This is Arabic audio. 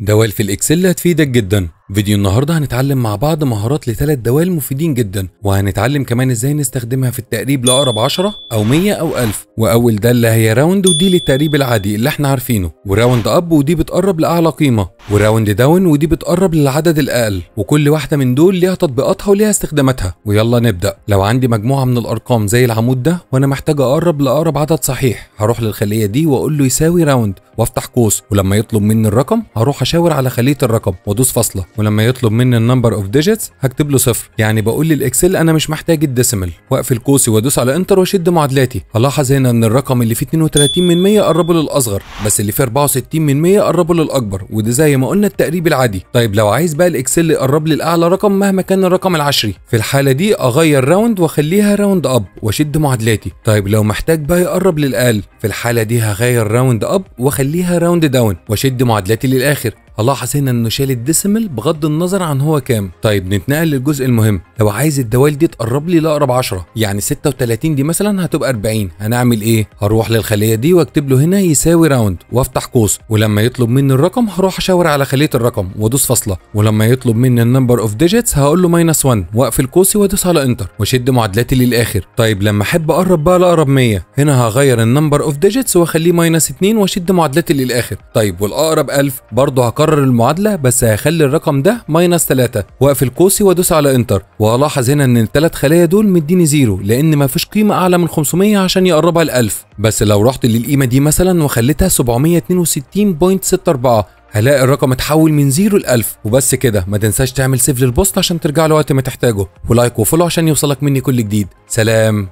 دوال في الاكسل هتفيدك جدا فيديو النهارده هنتعلم مع بعض مهارات لثلاث دوال مفيدين جدا وهنتعلم كمان ازاي نستخدمها في التقريب لاقرب 10 او 100 او 1000 واول داله هي راوند ودي للتقريب العادي اللي احنا عارفينه وراوند اب ودي بتقرب لاعلى قيمه وراوند داون ودي بتقرب للعدد الاقل وكل واحده من دول ليها تطبيقاتها وليها استخداماتها ويلا نبدا لو عندي مجموعه من الارقام زي العمود ده وانا محتاج اقرب لاقرب عدد صحيح هروح للخليه دي واقول له يساوي راوند وافتح قوس ولما يطلب مني الرقم هروح اشاور على خليه الرقم وادوس فاصله ولما يطلب مني النمبر اوف ديجيتس هكتب له صفر يعني بقول للاكسل انا مش محتاج الديسيمال واقفل قوسي وادوس على انتر واشد معادلاتي هلاحظ هنا ان الرقم اللي فيه 32 من 100 قربه للاصغر بس اللي فيه 64 من 100 قربه للاكبر وده زي ما قلنا التقريب العادي طيب لو عايز بقى الاكسل يقرب لي الاعلى رقم مهما كان الرقم العشري في الحاله دي اغير راوند واخليها راوند اب واشد معادلاتي طيب لو محتاج بقى يقرب للاقل في الحاله دي هغير راوند اب واخليها راوند داون واشد معادلاتي للاخر هلاحظ هنا انه شال الديسيمال بغض النظر عن هو كام طيب نتنقل للجزء المهم لو عايز الدوال دي تقرب لي لاقرب 10 يعني 36 دي مثلا هتبقى 40 هنعمل ايه هروح للخليه دي واكتب له هنا يساوي راوند وافتح قوس ولما يطلب مني الرقم هروح اشاور على خليه الرقم وادوس فاصله ولما يطلب مني النمبر اوف ديجيتس هقول له ماينس 1 واقفل قوسي وادوس على انتر واشد معادلاتي للاخر طيب لما احب اقرب بقى لاقرب 100 هنا هغير النمبر اوف ديجيتس واخليه ماينس 2 واشد معادلاتي للاخر طيب والاقرب 1000 برضه هكرر هكرر المعادله بس هخلي الرقم ده ماينس 3 واقفل قوسي وادوس على انتر وهلاحظ هنا ان الثلاث خلايا دول مديني زيرو لان مفيش قيمه اعلى من 500 عشان يقربها ل 1000 بس لو رحت للقيمه دي مثلا وخليتها 762.64 هلاقي الرقم اتحول من زيرو ل 1000 وبس كده ما تنساش تعمل سيف للبوست عشان ترجع له وقت ما تحتاجه ولايك وفولو عشان يوصلك مني كل جديد سلام